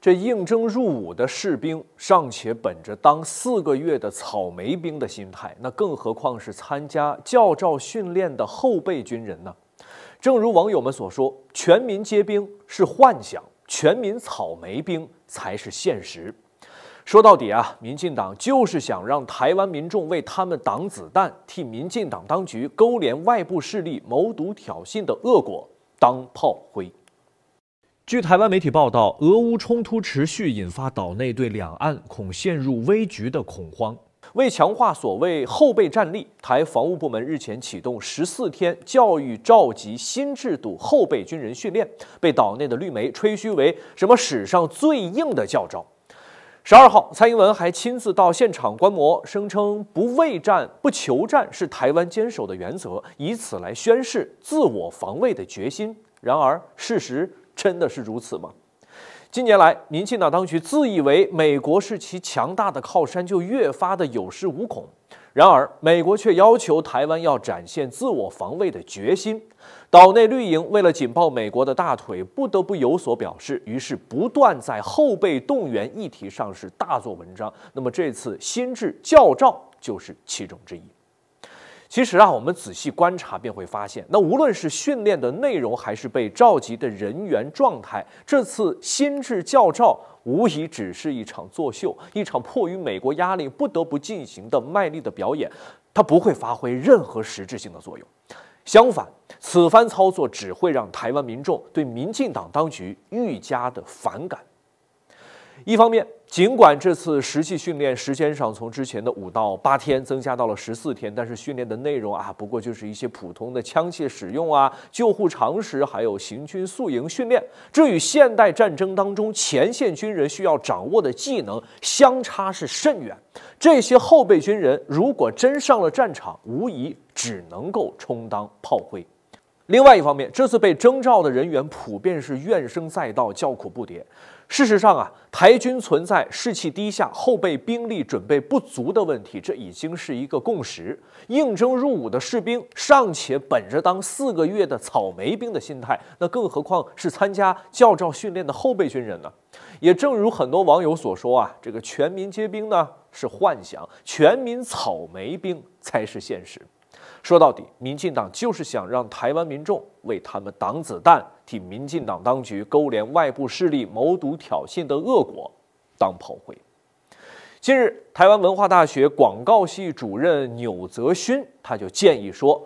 这应征入伍的士兵尚且本着当四个月的草莓兵的心态，那更何况是参加教照训练的后备军人呢？正如网友们所说，全民皆兵是幻想，全民草莓兵才是现实。说到底啊，民进党就是想让台湾民众为他们挡子弹，替民进党当局勾连外部势力、谋独挑衅的恶果当炮灰。据台湾媒体报道，俄乌冲突持续，引发岛内对两岸恐陷入危局的恐慌。为强化所谓后备战力，台防务部门日前启动十四天教育召集新制度后备军人训练，被岛内的绿媒吹嘘为什么史上最硬的教招。十二号，蔡英文还亲自到现场观摩，声称不畏战、不求战是台湾坚守的原则，以此来宣示自我防卫的决心。然而，事实。真的是如此吗？近年来，民进党当局自以为美国是其强大的靠山，就越发的有恃无恐。然而，美国却要求台湾要展现自我防卫的决心。岛内绿营为了紧抱美国的大腿，不得不有所表示，于是不断在后备动员议题上是大做文章。那么，这次新制教照就是其中之一。其实啊，我们仔细观察便会发现，那无论是训练的内容，还是被召集的人员状态，这次新制教召无疑只是一场作秀，一场迫于美国压力不得不进行的卖力的表演，它不会发挥任何实质性的作用。相反，此番操作只会让台湾民众对民进党当局愈加的反感。一方面，尽管这次实际训练时间上从之前的五到八天增加到了十四天，但是训练的内容啊，不过就是一些普通的枪械使用啊、救护常识，还有行军宿营训练。这与现代战争当中前线军人需要掌握的技能相差是甚远。这些后备军人如果真上了战场，无疑只能够充当炮灰。另外一方面，这次被征召的人员普遍是怨声载道、叫苦不迭。事实上啊，台军存在士气低下、后备兵力准备不足的问题，这已经是一个共识。应征入伍的士兵尚且本着当四个月的草莓兵的心态，那更何况是参加教召训练的后备军人呢？也正如很多网友所说啊，这个全民皆兵呢是幻想，全民草莓兵才是现实。说到底，民进党就是想让台湾民众为他们挡子弹，替民进党当局勾连外部势力、谋独挑衅的恶果当炮灰。近日，台湾文化大学广告系主任钮泽勋他就建议说，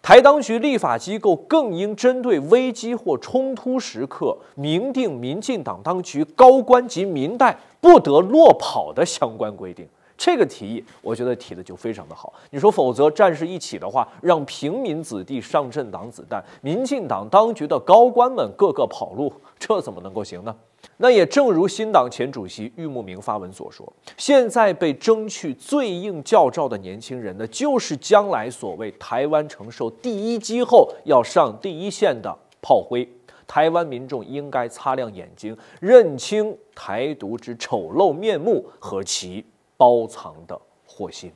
台当局立法机构更应针对危机或冲突时刻，明定民进党当局高官及民代不得落跑的相关规定。这个提议，我觉得提的就非常的好。你说，否则战事一起的话，让平民子弟上阵挡子弹，民进党当局的高官们个个跑路，这怎么能够行呢？那也正如新党前主席郁慕明发文所说，现在被争取最硬教照的年轻人呢，就是将来所谓台湾承受第一击后要上第一线的炮灰。台湾民众应该擦亮眼睛，认清台独之丑陋面目和其。包藏的祸心。